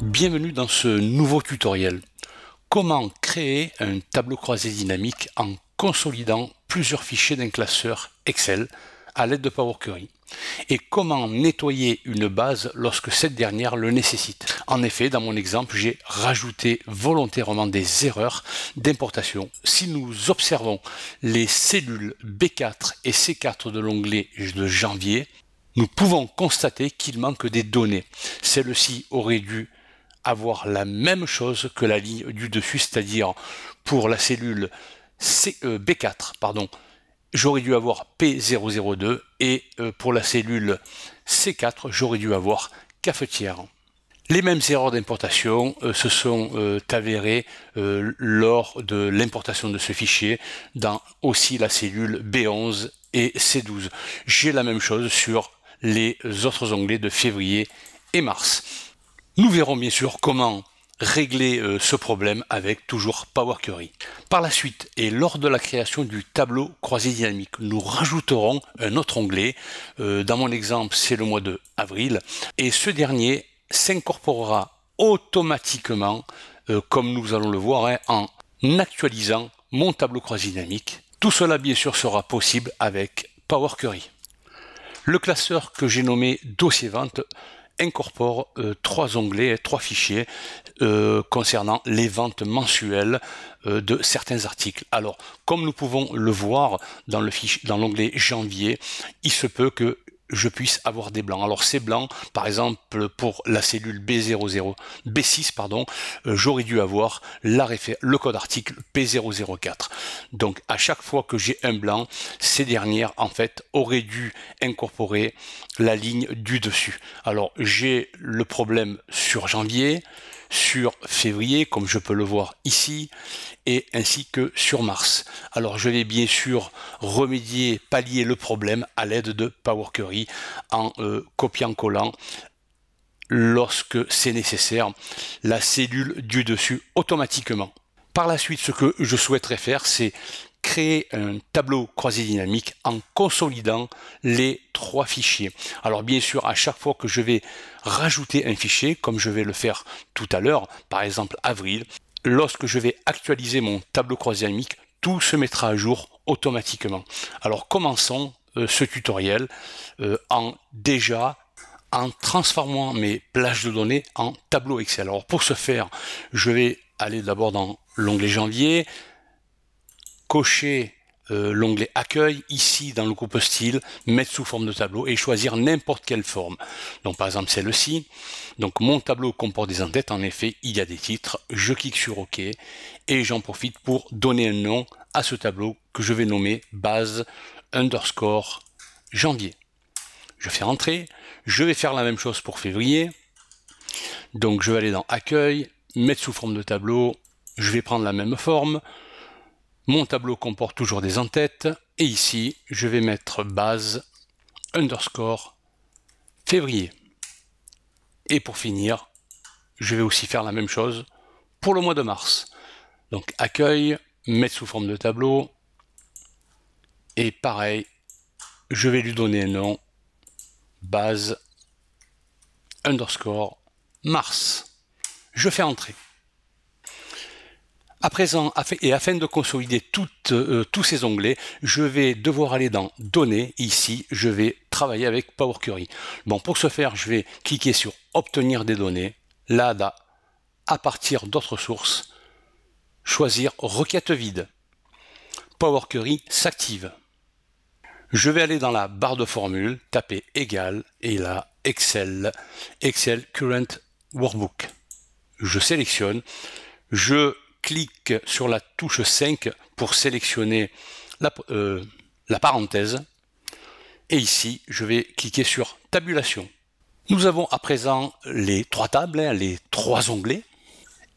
Bienvenue dans ce nouveau tutoriel. Comment créer un tableau croisé dynamique en consolidant plusieurs fichiers d'un classeur Excel à l'aide de Power Query et comment nettoyer une base lorsque cette dernière le nécessite. En effet, dans mon exemple, j'ai rajouté volontairement des erreurs d'importation. Si nous observons les cellules B4 et C4 de l'onglet de janvier, nous pouvons constater qu'il manque des données. Celles-ci auraient dû avoir la même chose que la ligne du dessus, c'est-à-dire pour la cellule e B4, pardon, j'aurais dû avoir P002 et euh, pour la cellule C4, j'aurais dû avoir cafetière. Les mêmes erreurs d'importation euh, se sont euh, avérées lors de l'importation de ce fichier dans aussi la cellule B11 et C12. J'ai la même chose sur les autres onglets de février et mars. Nous verrons bien sûr comment régler euh, ce problème avec toujours Power Query. Par la suite et lors de la création du tableau croisé dynamique, nous rajouterons un autre onglet. Euh, dans mon exemple, c'est le mois de avril. Et ce dernier s'incorporera automatiquement, euh, comme nous allons le voir, hein, en actualisant mon tableau croisé dynamique. Tout cela, bien sûr, sera possible avec Power Query. Le classeur que j'ai nommé dossier vente incorpore euh, trois onglets, trois fichiers euh, concernant les ventes mensuelles euh, de certains articles. Alors, comme nous pouvons le voir dans l'onglet janvier, il se peut que je puisse avoir des blancs. Alors ces blancs, par exemple pour la cellule B00, B6 pardon, euh, j'aurais dû avoir le code article P004. Donc à chaque fois que j'ai un blanc, ces dernières en fait auraient dû incorporer la ligne du dessus. Alors j'ai le problème sur janvier, sur février, comme je peux le voir ici, et ainsi que sur mars. Alors je vais bien sûr remédier, pallier le problème à l'aide de Power Query en euh, copiant-collant lorsque c'est nécessaire la cellule du dessus automatiquement. Par la suite, ce que je souhaiterais faire, c'est créer un tableau croisé dynamique en consolidant les trois fichiers. Alors bien sûr, à chaque fois que je vais rajouter un fichier, comme je vais le faire tout à l'heure, par exemple avril, lorsque je vais actualiser mon tableau croisé dynamique, tout se mettra à jour automatiquement. Alors commençons euh, ce tutoriel euh, en déjà en transformant mes plages de données en tableau Excel. Alors pour ce faire, je vais aller d'abord dans l'onglet janvier, cocher euh, l'onglet accueil ici dans le groupe style, mettre sous forme de tableau et choisir n'importe quelle forme. Donc par exemple celle-ci. Donc mon tableau comporte des entêtes, en effet il y a des titres, je clique sur OK et j'en profite pour donner un nom à ce tableau que je vais nommer base underscore janvier. Je fais rentrer, je vais faire la même chose pour février. Donc je vais aller dans accueil, mettre sous forme de tableau, je vais prendre la même forme, mon tableau comporte toujours des entêtes. Et ici, je vais mettre base underscore février. Et pour finir, je vais aussi faire la même chose pour le mois de mars. Donc accueil, mettre sous forme de tableau. Et pareil, je vais lui donner un nom, base underscore mars. Je fais entrer. À présent, et afin de consolider euh, tous ces onglets, je vais devoir aller dans Données. Ici, je vais travailler avec Power Query. Bon, pour ce faire, je vais cliquer sur Obtenir des données, Là, à partir d'autres sources, choisir Requête vide. Power Query s'active. Je vais aller dans la barre de formule, taper égal et là Excel, Excel Current Workbook. Je sélectionne, je clique sur la touche 5 pour sélectionner la, euh, la parenthèse. Et ici, je vais cliquer sur Tabulation. Nous avons à présent les trois tables, hein, les trois onglets.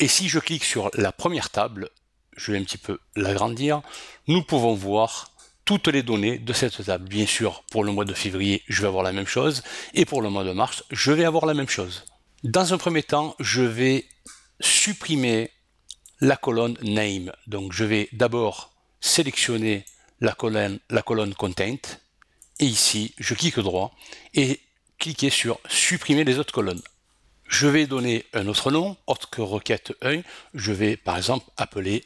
Et si je clique sur la première table, je vais un petit peu l'agrandir, nous pouvons voir toutes les données de cette table. Bien sûr, pour le mois de février, je vais avoir la même chose, et pour le mois de mars, je vais avoir la même chose. Dans un premier temps, je vais supprimer la colonne name. Donc je vais d'abord sélectionner la colonne, la colonne content et ici je clique droit et cliquer sur supprimer les autres colonnes. Je vais donner un autre nom, autre que requête 1. Je vais par exemple appeler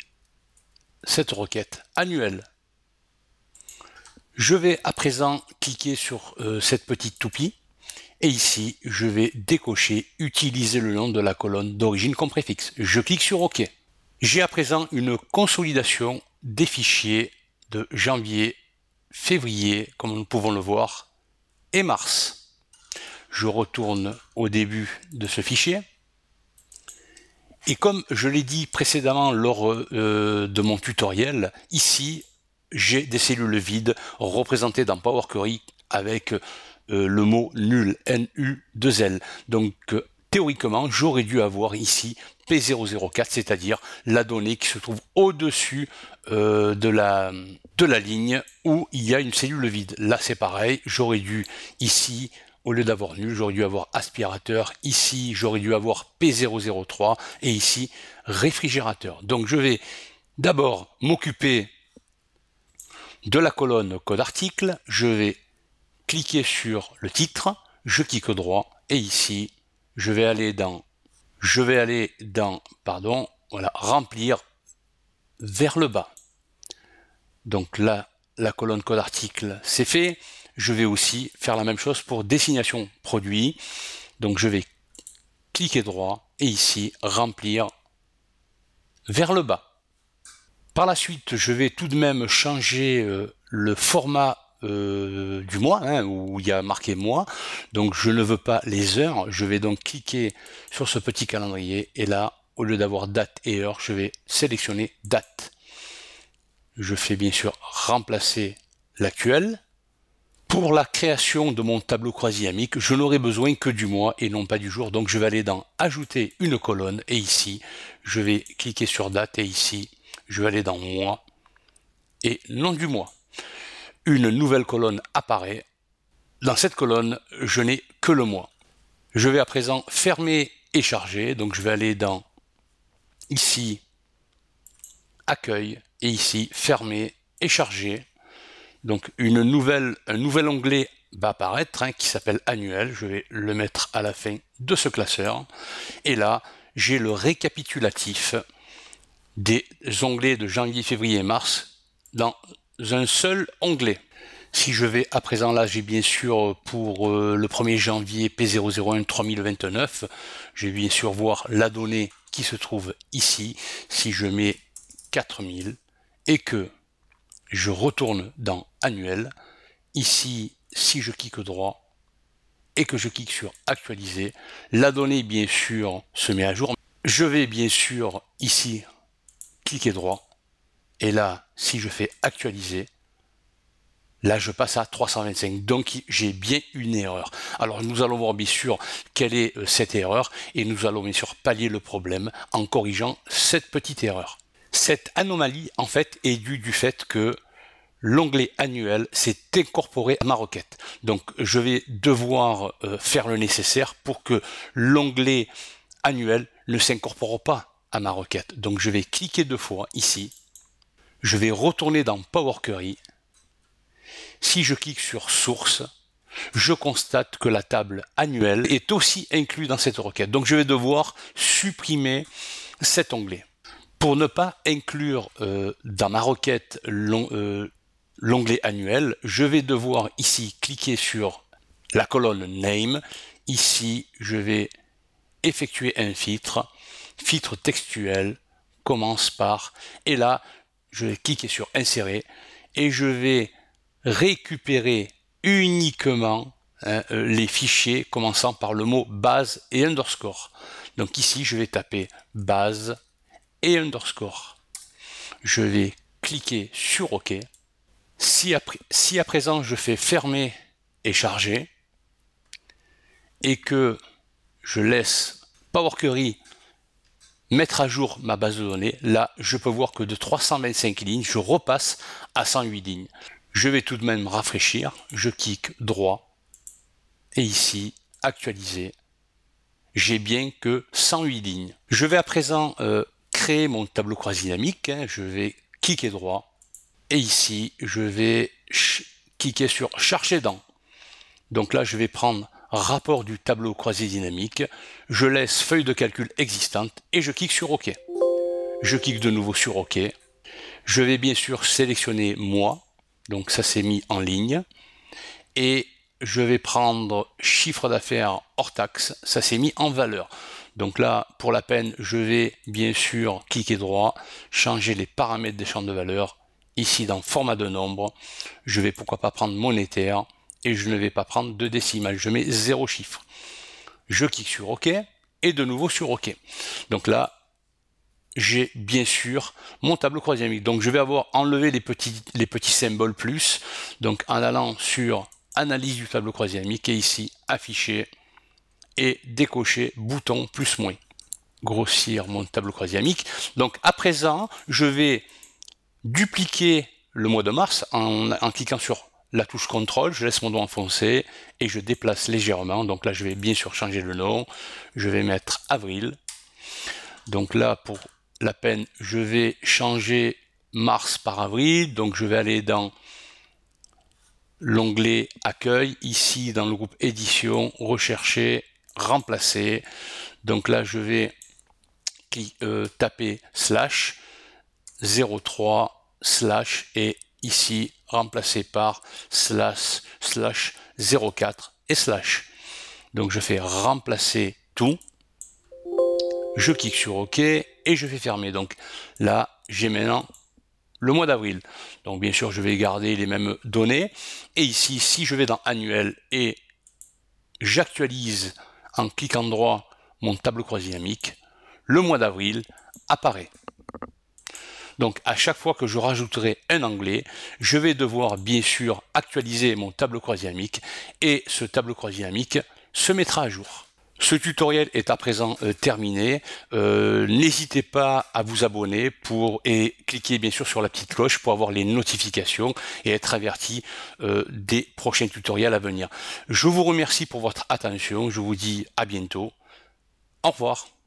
cette requête annuelle. Je vais à présent cliquer sur euh, cette petite toupie et ici je vais décocher utiliser le nom de la colonne d'origine comme préfixe. Je clique sur OK. J'ai à présent une consolidation des fichiers de janvier, février, comme nous pouvons le voir, et mars. Je retourne au début de ce fichier. Et comme je l'ai dit précédemment lors euh, de mon tutoriel, ici, j'ai des cellules vides représentées dans Power Query avec euh, le mot nul, N NU2L. Donc euh, théoriquement, j'aurais dû avoir ici P004, c'est-à-dire la donnée qui se trouve au-dessus euh, de, la, de la ligne où il y a une cellule vide. Là, c'est pareil, j'aurais dû ici au lieu d'avoir nul, j'aurais dû avoir aspirateur, ici j'aurais dû avoir P003 et ici réfrigérateur. Donc je vais d'abord m'occuper de la colonne code article, je vais cliquer sur le titre, je clique droit et ici je vais aller dans, je vais aller dans, pardon, voilà, remplir vers le bas. Donc là, la colonne code article, c'est fait. Je vais aussi faire la même chose pour destination produit. Donc je vais cliquer droit et ici remplir vers le bas. Par la suite, je vais tout de même changer euh, le format euh, du mois, hein, où il y a marqué mois. Donc je ne veux pas les heures. Je vais donc cliquer sur ce petit calendrier et là, au lieu d'avoir date et heure, je vais sélectionner date. Je fais bien sûr remplacer l'actuel. Pour la création de mon tableau croisiamique, je n'aurai besoin que du mois et non pas du jour. Donc je vais aller dans Ajouter une colonne et ici, je vais cliquer sur date et ici, je vais aller dans mois et nom du mois une nouvelle colonne apparaît. Dans cette colonne, je n'ai que le mois. Je vais à présent fermer et charger. Donc je vais aller dans ici, accueil, et ici, fermer et charger. Donc une nouvelle, un nouvel onglet va apparaître hein, qui s'appelle annuel. Je vais le mettre à la fin de ce classeur. Et là, j'ai le récapitulatif des onglets de janvier, février et mars dans un seul onglet. Si je vais à présent là, j'ai bien sûr euh, pour euh, le 1er janvier P001 3029, je vais bien sûr voir la donnée qui se trouve ici. Si je mets 4000 et que je retourne dans annuel, ici, si je clique droit et que je clique sur actualiser, la donnée bien sûr se met à jour. Je vais bien sûr ici cliquer droit et là, si je fais actualiser, Là, je passe à 325. Donc, j'ai bien une erreur. Alors, nous allons voir bien sûr quelle est euh, cette erreur et nous allons bien sûr pallier le problème en corrigeant cette petite erreur. Cette anomalie, en fait, est due du fait que l'onglet annuel s'est incorporé à ma requête. Donc, je vais devoir euh, faire le nécessaire pour que l'onglet annuel ne s'incorpore pas à ma requête. Donc, je vais cliquer deux fois ici je vais retourner dans Power Query. Si je clique sur Source, je constate que la table annuelle est aussi inclue dans cette requête. Donc je vais devoir supprimer cet onglet. Pour ne pas inclure euh, dans ma requête euh, l'onglet annuel, je vais devoir ici cliquer sur la colonne Name. Ici, je vais effectuer un filtre, filtre textuel, commence par, et là, je vais cliquer sur insérer et je vais récupérer uniquement hein, euh, les fichiers commençant par le mot base et underscore. Donc ici, je vais taper base et underscore. Je vais cliquer sur OK. Si à, si à présent je fais fermer et charger et que je laisse Power Query mettre à jour ma base de données. Là, je peux voir que de 325 lignes, je repasse à 108 lignes. Je vais tout de même rafraîchir. Je clique droit. Et ici, actualiser. J'ai bien que 108 lignes. Je vais à présent euh, créer mon tableau croisé dynamique. Hein. Je vais cliquer droit. Et ici, je vais cliquer sur charger dans. Donc là, je vais prendre rapport du tableau croisé dynamique, je laisse feuille de calcul existante et je clique sur OK. Je clique de nouveau sur OK. Je vais bien sûr sélectionner moi, donc ça s'est mis en ligne. Et je vais prendre chiffre d'affaires hors taxe, ça s'est mis en valeur. Donc là, pour la peine, je vais bien sûr cliquer droit, changer les paramètres des champs de valeur. Ici, dans format de nombre, je vais pourquoi pas prendre monétaire et je ne vais pas prendre de décimales, je mets zéro chiffre. Je clique sur OK et de nouveau sur OK. Donc là, j'ai bien sûr mon tableau dynamique. Donc je vais avoir enlevé les petits, les petits symboles plus, donc en allant sur analyse du tableau croisiamique et ici afficher et décocher bouton plus moins. Grossir mon tableau croisiamique. Donc à présent, je vais dupliquer le mois de mars en, en cliquant sur la touche contrôle, je laisse mon doigt enfoncé et je déplace légèrement. Donc là, je vais bien sûr changer le nom. Je vais mettre avril. Donc là, pour la peine, je vais changer mars par avril. Donc je vais aller dans l'onglet accueil, ici dans le groupe édition, rechercher, remplacer. Donc là, je vais euh, taper slash 03 slash et ici remplacé par slash, slash 04 et slash. Donc je fais remplacer tout, je clique sur OK et je fais fermer. Donc là, j'ai maintenant le mois d'avril. Donc bien sûr, je vais garder les mêmes données. Et ici, si je vais dans annuel et j'actualise en cliquant droit mon tableau dynamique, le mois d'avril apparaît. Donc à chaque fois que je rajouterai un anglais, je vais devoir bien sûr actualiser mon tableau dynamique et ce tableau dynamique se mettra à jour. Ce tutoriel est à présent euh, terminé. Euh, n'hésitez pas à vous abonner pour et cliquez bien sûr sur la petite cloche pour avoir les notifications et être averti euh, des prochains tutoriels à venir. Je vous remercie pour votre attention. Je vous dis à bientôt. Au revoir.